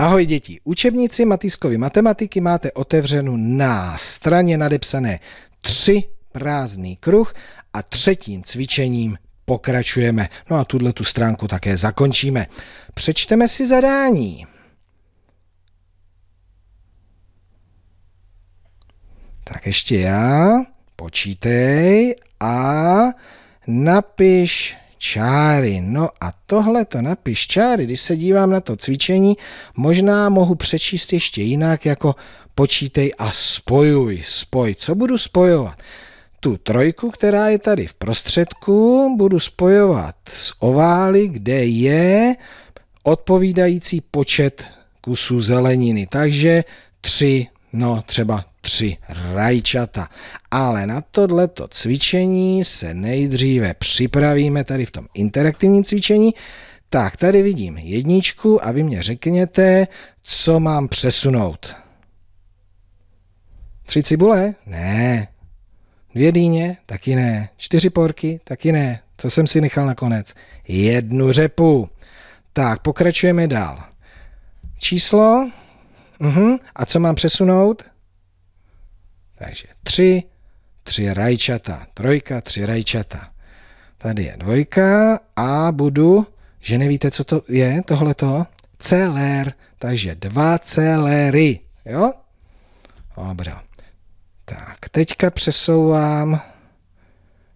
Ahoj děti, učebnici Matiskovi matematiky máte otevřenu na straně nadepsané tři prázdný kruh a třetím cvičením pokračujeme. No a tuhle tu stránku také zakončíme. Přečteme si zadání. Tak ještě já. Počítej a napiš čáry. No a tohle to napiš čáry, když se dívám na to cvičení, možná mohu přečíst ještě jinak, jako počítej a spojuj, spoj. Co budu spojovat? Tu trojku, která je tady v prostředku, budu spojovat s ovály, kde je odpovídající počet kusů zeleniny. Takže tři, no třeba tři rajčata. Ale na tohleto cvičení se nejdříve připravíme tady v tom interaktivním cvičení. Tak, tady vidím jedničku a vy mě řekněte, co mám přesunout. Tři cibule? Ne. Dvě dýně? Taky ne. Čtyři porky? Taky ne. Co jsem si nechal nakonec? Jednu řepu. Tak, pokračujeme dál. Číslo? Uhum. A co mám přesunout? Takže tři, tři rajčata, trojka, tři rajčata. Tady je dvojka a budu, že nevíte, co to je, tohleto, celér, takže dva celéry, jo? Dobro. Tak, teďka přesouvám,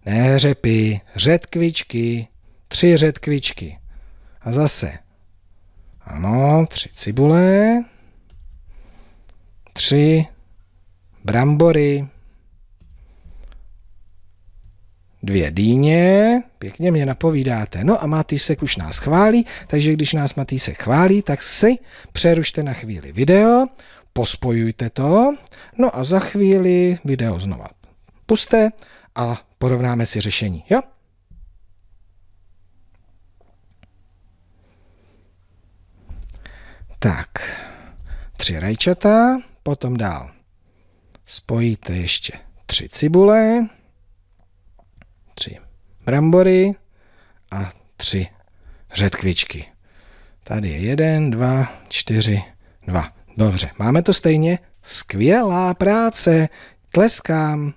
ne řepy, řetkvičky, tři řetkvičky. A zase, ano, tři cibule, tři brambory, dvě dýně, pěkně mě napovídáte. No a Matýsek už nás chválí, takže když nás Matýsek chválí, tak si přerušte na chvíli video, pospojujte to, no a za chvíli video znova puste a porovnáme si řešení, jo? Tak, tři rajčata, potom dál spojíte ještě tři cibule, tři brambory a tři řetkvičky. Tady je jeden, dva, čtyři, dva. Dobře, máme to stejně. Skvělá práce, tleskám.